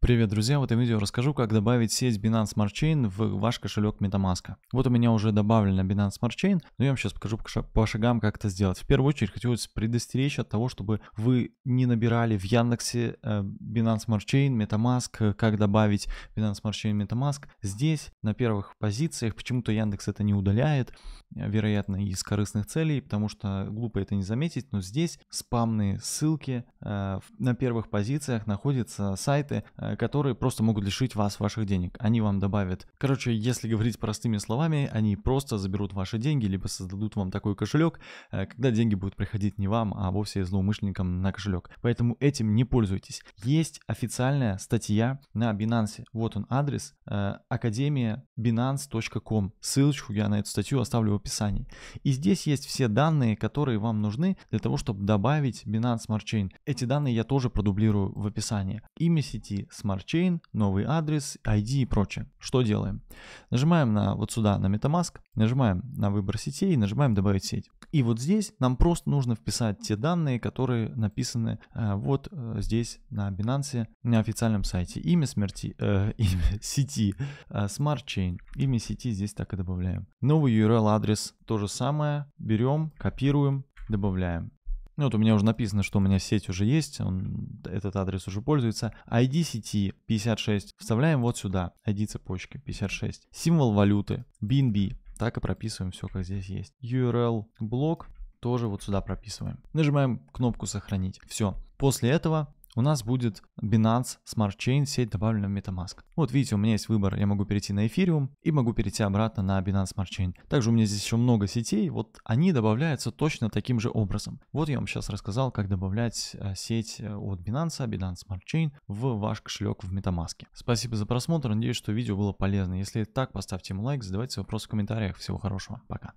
Привет, друзья! В этом видео расскажу, как добавить сеть Binance Smart Chain в ваш кошелек MetaMask. Вот у меня уже добавлена Binance Smart Chain, но я вам сейчас покажу по шагам, как это сделать. В первую очередь хочу предостеречь от того, чтобы вы не набирали в Яндексе э, Binance Smart Chain, MetaMask, э, как добавить Binance Smart Chain, MetaMask. Здесь на первых позициях почему-то Яндекс это не удаляет, э, вероятно, из корыстных целей, потому что глупо это не заметить, но здесь спамные ссылки на первых позициях находятся сайты, Э, которые просто могут лишить вас ваших денег. Они вам добавят. Короче, если говорить простыми словами, они просто заберут ваши деньги, либо создадут вам такой кошелек, э, когда деньги будут приходить не вам, а вовсе злоумышленникам на кошелек. Поэтому этим не пользуйтесь. Есть официальная статья на Binance. Вот он адрес. Э, академия binance.com. Ссылочку я на эту статью оставлю в описании. И здесь есть все данные, которые вам нужны для того, чтобы добавить Binance Smart Chain. Эти данные я тоже продублирую в описании. Имя сети, Smart Chain, новый адрес, ID и прочее. Что делаем? Нажимаем на вот сюда, на Metamask, нажимаем на выбор сетей и нажимаем добавить сеть. И вот здесь нам просто нужно вписать те данные, которые написаны э, вот э, здесь на Binance, на официальном сайте. Имя смерти, э, имя сети, э, Smart Chain, имя сети здесь так и добавляем. Новый URL адрес, то же самое, берем, копируем, добавляем. Ну, вот у меня уже написано, что у меня сеть уже есть, он, этот адрес уже пользуется. ID сети 56 вставляем вот сюда, ID цепочки 56. Символ валюты BNB, так и прописываем все, как здесь есть. URL блок тоже вот сюда прописываем. Нажимаем кнопку «Сохранить». Все. После этого у нас будет Binance Smart Chain, сеть добавлена в MetaMask. Вот видите, у меня есть выбор, я могу перейти на Ethereum и могу перейти обратно на Binance Smart Chain. Также у меня здесь еще много сетей, вот они добавляются точно таким же образом. Вот я вам сейчас рассказал, как добавлять э, сеть э, от Binance, Binance Smart Chain в ваш кошелек в MetaMask. Спасибо за просмотр, надеюсь, что видео было полезно. Если так, поставьте ему лайк, задавайте вопросы в комментариях. Всего хорошего, пока.